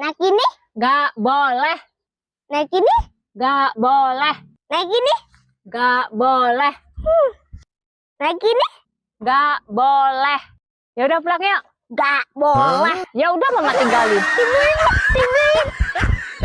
Naik ini? Gak boleh. Naik ini? Gak boleh. Naik ini? Gak boleh. Hmm. Naik ini? Gak boleh. Ya udah pulang yuk. Gak boleh. Ya udah mama tinggalin.